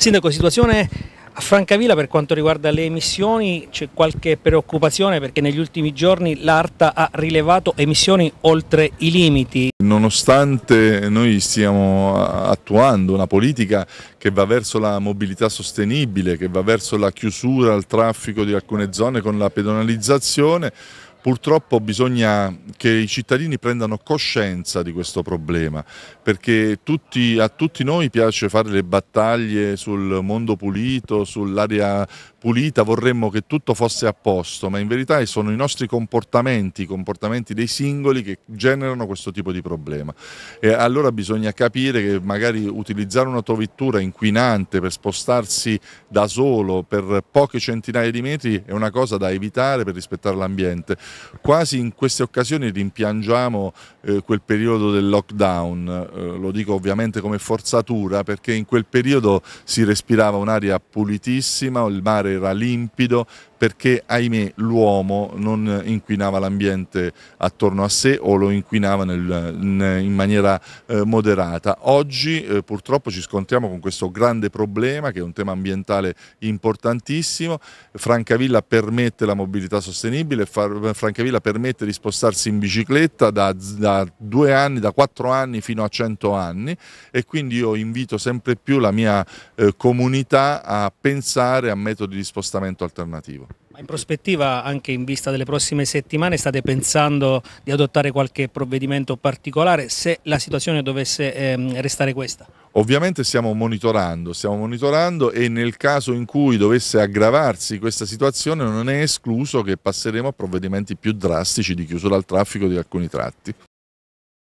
Sindaco, situazione a Francavilla per quanto riguarda le emissioni c'è qualche preoccupazione perché negli ultimi giorni l'ARTA ha rilevato emissioni oltre i limiti. Nonostante noi stiamo attuando una politica che va verso la mobilità sostenibile, che va verso la chiusura al traffico di alcune zone con la pedonalizzazione, Purtroppo bisogna che i cittadini prendano coscienza di questo problema, perché tutti, a tutti noi piace fare le battaglie sul mondo pulito, sull'aria pulita, vorremmo che tutto fosse a posto, ma in verità sono i nostri comportamenti, i comportamenti dei singoli che generano questo tipo di problema. E allora bisogna capire che magari utilizzare un'autovettura inquinante per spostarsi da solo per poche centinaia di metri è una cosa da evitare per rispettare l'ambiente Quasi in queste occasioni rimpiangiamo eh, quel periodo del lockdown, eh, lo dico ovviamente come forzatura perché in quel periodo si respirava un'aria pulitissima, il mare era limpido, perché ahimè l'uomo non inquinava l'ambiente attorno a sé o lo inquinava nel, in maniera eh, moderata. Oggi eh, purtroppo ci scontriamo con questo grande problema che è un tema ambientale importantissimo, Francavilla permette la mobilità sostenibile, Francavilla permette di spostarsi in bicicletta da, da due anni, da quattro anni fino a cento anni e quindi io invito sempre più la mia eh, comunità a pensare a metodi di spostamento alternativo. Ma in prospettiva, anche in vista delle prossime settimane, state pensando di adottare qualche provvedimento particolare se la situazione dovesse ehm, restare questa? Ovviamente stiamo monitorando, stiamo monitorando e nel caso in cui dovesse aggravarsi questa situazione non è escluso che passeremo a provvedimenti più drastici di chiusura al traffico di alcuni tratti.